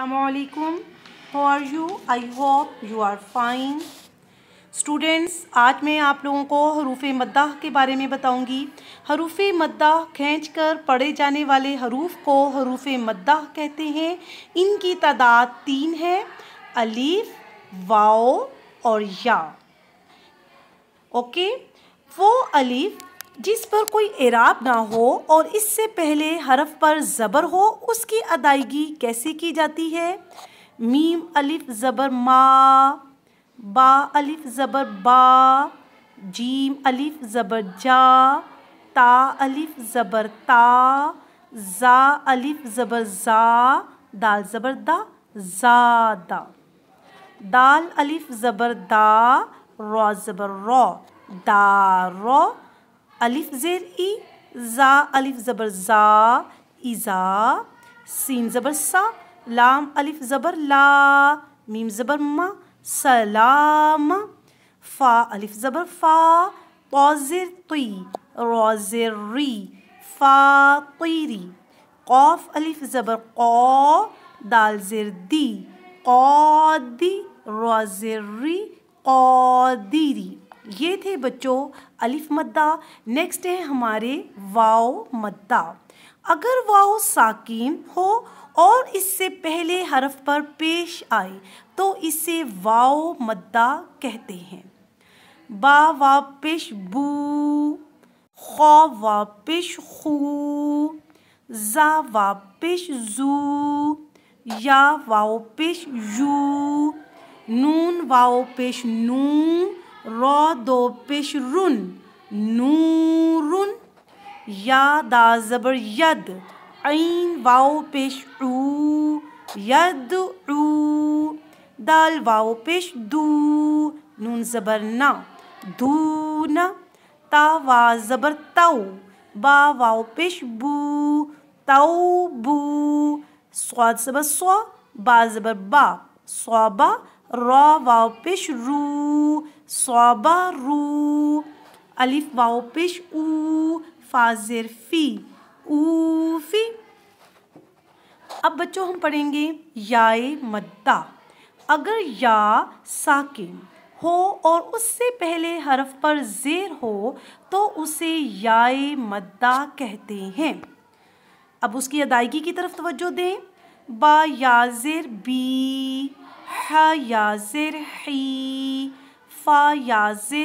अलकुम हो are you I hope you are fine students आज मैं आप लोगों को हरूफ मद्दा के बारे में बताऊंगी हरूफ मद्दा खींच कर पढ़े जाने वाले हरूफ को हरूफ मद्दा कहते हैं इनकी तादाद तीन है अलीफ वाओ और या ओके वो अलीफ जिस पर कोई एराब ना हो और इससे पहले हरफ पर ज़बर हो उसकी अदायगी कैसे की जाती है मीम अलिफ ज़बर मा बा अलिफ ज़बर बा जीम अलिफ ज़बर जा ता अलिफ ज़बर ता ज़ा अलिफ ज़बर ज़ा दाल ज़बर दा ज़ादा दाल अलिफ ज़बर दा रो ज़बर रो दा रो ألف زير إي زا ألف زبر زا إذا سين زبر سا لام ألف زبر لا ميم زبر ما سلام فا ألف زبر فا طا زر طي را زر ري فاطيري قاف ألف زبر قا دال زر دي قادي را ري قاديري ये थे बच्चों अलिफ मद्दा नेक्स्ट है हमारे वाओ मद्दा अगर वाओ साकिन हो और इससे पहले हरफ पर पेश आए तो इसे वाओ मद्दा कहते हैं बा वापिश बू खौ वापिश खू जा वापिश जू या वाओ पेश यू नून वाओ पेश नून ro do rodopeshrun nurun ya da zabar yad ain vau pesh u yad u dal vau pesh du nun zabar na du na ta va zabar tau ba vau pesh bu tau bu swa zabar swa ba zabar ba swa ba रॉ वाव पेश रू सौबा रू अलिफ wow पिश ऊ फाजिर फी ऊफी अब बच्चों हम पढ़ेंगे याए मद्दा अगर या साकिन हो और उससे पहले हरफ पर ज़ेर हो तो उसे याए मद्दा कहते हैं अब उसकी अदायगी की तरफ तवज्जो दें बा या ज़ेर बी زرح يا زرحي فا يا زرحي